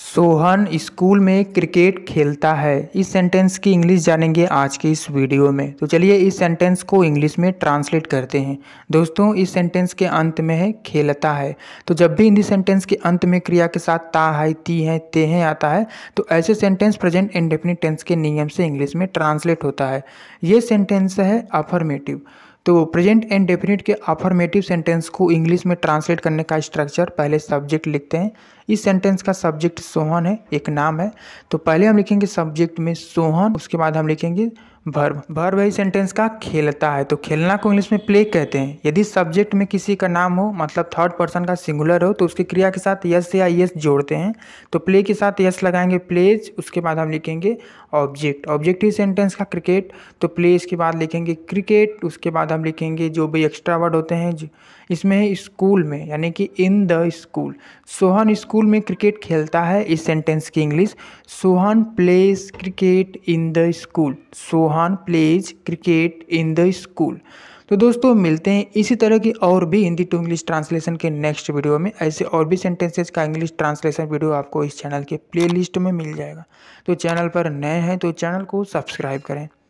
Sohan school में cricket खेलता है इस सेंटेंस की इंग्लिश जानेंगे आज के इस वीडियो में तो चलिए इस सेंटेंस को इंग्लिश में ट्रांसलेट करते हैं दोस्तों इस सेंटेंस के अंत में है खेलता है तो जब भी हिंदी सेंटेंस के अंत में क्रिया के साथ ता है ती है ते हैं आता है तो ऐसे सेंटेंस प्रेजेंट इंडेफिनिट टेंस के नियम से इंग्लिश में ट्रांसलेट होता है ये सेंटेंस है अफर्मेटिव तो प्रेजेंट एंड डेफिनेट के अफर्मेटिव सेंटेंस को इंग्लिश में ट्रांसलेट करने का स्ट्रक्चर पहले सब्जेक्ट लिखते हैं इस सेंटेंस का सब्जेक्ट सोहन है एक नाम है तो पहले हम लिखेंगे सब्जेक्ट में सोहन उसके बाद हम लिखेंगे भर्व भर्व है सेंटेंस का खेलता है तो खेलना को इंग्लिश में प्ले कहते हैं यदि सब्जेक्ट में किसी का नाम हो मतलब थर्ड पर्सन का सिंगुलर हो तो उसकी क्रिया के साथ यस या यस जोड़ते हैं तो प्ले के साथ यस लगाएंगे प्लेज उसके बाद हम लिखेंगे ऑब्जेक्ट ऑब्जेक्ट ही सेंटेंस का क्रिकेट तो प्लेज के बाद लिखेंगे क्रिकेट उसके बाद हम लिखेंगे जो भी एक्स्ट्रा वर्ड होते हैं इसमें स्कूल में यानी कि in the school Sohan school school में क्रिकेट खेलता है इस सेंटेंस की English Sohan plays cricket in the school Sohan plays cricket in the school तो दोस्तों मिलते हैं इसी तरह की और भी हिंदी टू इंग्लिश ट्रांसलेशन के नेक्स्ट वीडियो में ऐसे और भी सेंटेंसेज का इंग्लिश ट्रांसलेशन वीडियो आपको इस चैनल के प्लेलिस्ट में मिल जाएगा तो चैनल पर नए हैं तो चैनल को सब्सक्राइब करें